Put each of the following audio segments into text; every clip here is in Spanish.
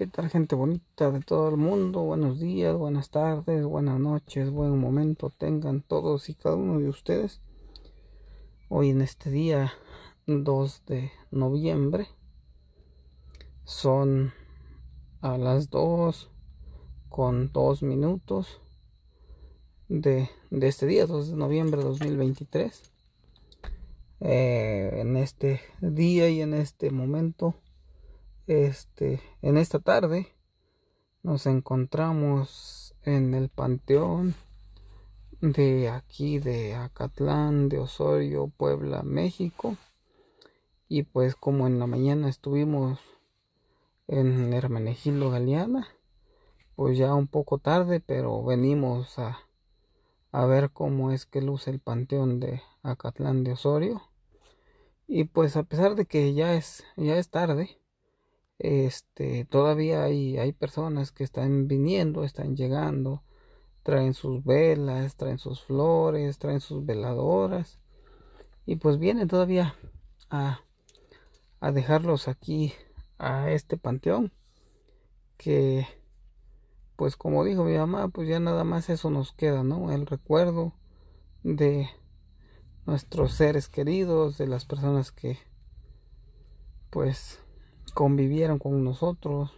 ¿Qué tal gente bonita de todo el mundo? Buenos días, buenas tardes, buenas noches, buen momento tengan todos y cada uno de ustedes. Hoy en este día 2 de noviembre son a las 2 con 2 minutos de, este día, 2 de noviembre de 2023. Eh, en este día y en este momento este, en esta tarde nos encontramos en el panteón de aquí de Acatlán, de Osorio, Puebla, México. Y pues como en la mañana estuvimos en Hermenegildo Galeana, pues ya un poco tarde, pero venimos a, a ver cómo es que luce el panteón de Acatlán de Osorio. Y pues a pesar de que ya es, ya es tarde, este, todavía hay, hay personas que están viniendo, están llegando, traen sus velas, traen sus flores, traen sus veladoras y pues vienen todavía a, a dejarlos aquí a este panteón que pues como dijo mi mamá pues ya nada más eso nos queda no el recuerdo de nuestros seres queridos de las personas que pues convivieron con nosotros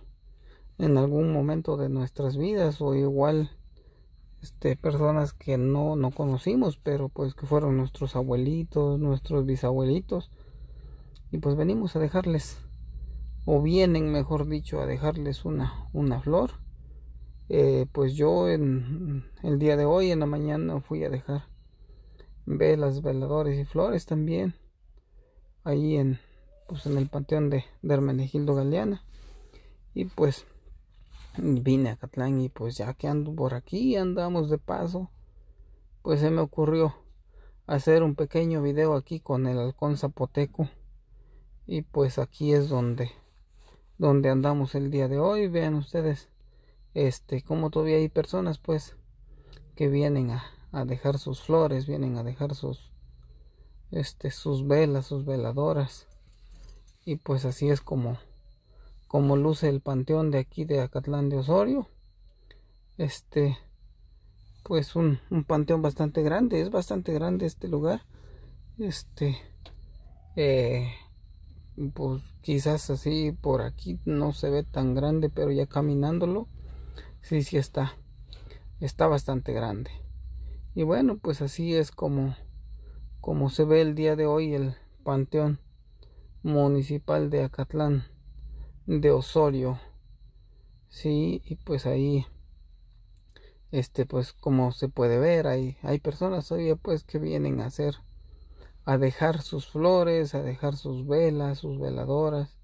en algún momento de nuestras vidas o igual este, personas que no, no conocimos, pero pues que fueron nuestros abuelitos, nuestros bisabuelitos. Y pues venimos a dejarles, o vienen mejor dicho, a dejarles una, una flor. Eh, pues yo en el día de hoy, en la mañana, fui a dejar velas, veladores y flores también. Ahí en, pues, en el panteón de, Hermenegildo Galeana. Y pues vine a Catlán y pues ya que ando por aquí, andamos de paso, pues se me ocurrió hacer un pequeño video aquí con el halcón zapoteco. Y pues aquí es donde donde andamos el día de hoy. Vean ustedes este como todavía hay personas pues que vienen a, a dejar sus flores, vienen a dejar sus este sus velas, sus veladoras y pues así es como, como luce el panteón de aquí de Acatlán de Osorio. Este, pues un, panteón bastante grande, es bastante grande este lugar. Este, eh, pues quizás así por aquí no se ve tan grande, pero ya caminándolo, sí, sí está, está bastante grande. Y bueno, pues así es como, como se ve el día de hoy el panteón municipal de Acatlán de Osorio. Sí, y pues ahí este pues como se puede ver, hay hay personas todavía pues que vienen a hacer a dejar sus flores, a dejar sus velas, sus veladoras.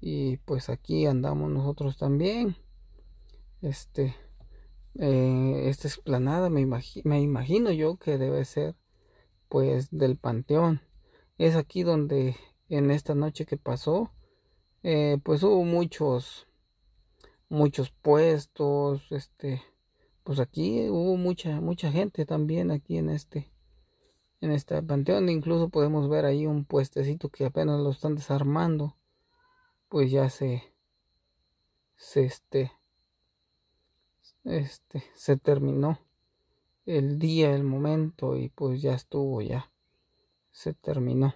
Y pues aquí andamos nosotros también. Este eh, esta explanada me, me imagino yo que debe ser pues del panteón. Es aquí donde en esta noche que pasó, eh, pues hubo muchos, muchos puestos, este, pues aquí hubo mucha, mucha gente también aquí en este, en este panteón, incluso podemos ver ahí un puestecito que apenas lo están desarmando, pues ya se, se este, este, se terminó el día, el momento y pues ya estuvo, ya se terminó.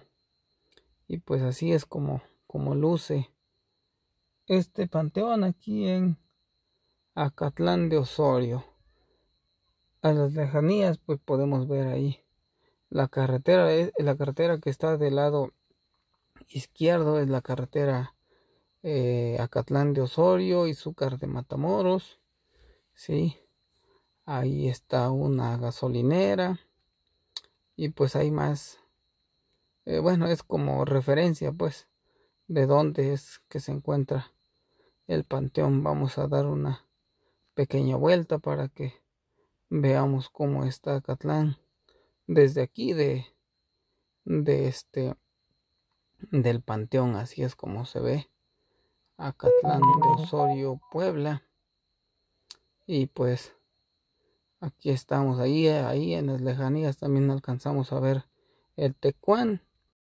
Y pues así es como, como luce este panteón aquí en Acatlán de Osorio. A las lejanías pues podemos ver ahí la carretera, la carretera que está del lado izquierdo es la carretera eh, Acatlán de Osorio y Zúcar de Matamoros. Sí, ahí está una gasolinera y pues hay más eh, bueno, es como referencia, pues, de dónde es que se encuentra el panteón. Vamos a dar una pequeña vuelta para que veamos cómo está Catlán desde aquí de, de este del panteón. Así es como se ve a Catlán de Osorio, Puebla. Y pues aquí estamos ahí, ahí en las lejanías también alcanzamos a ver el Tecuán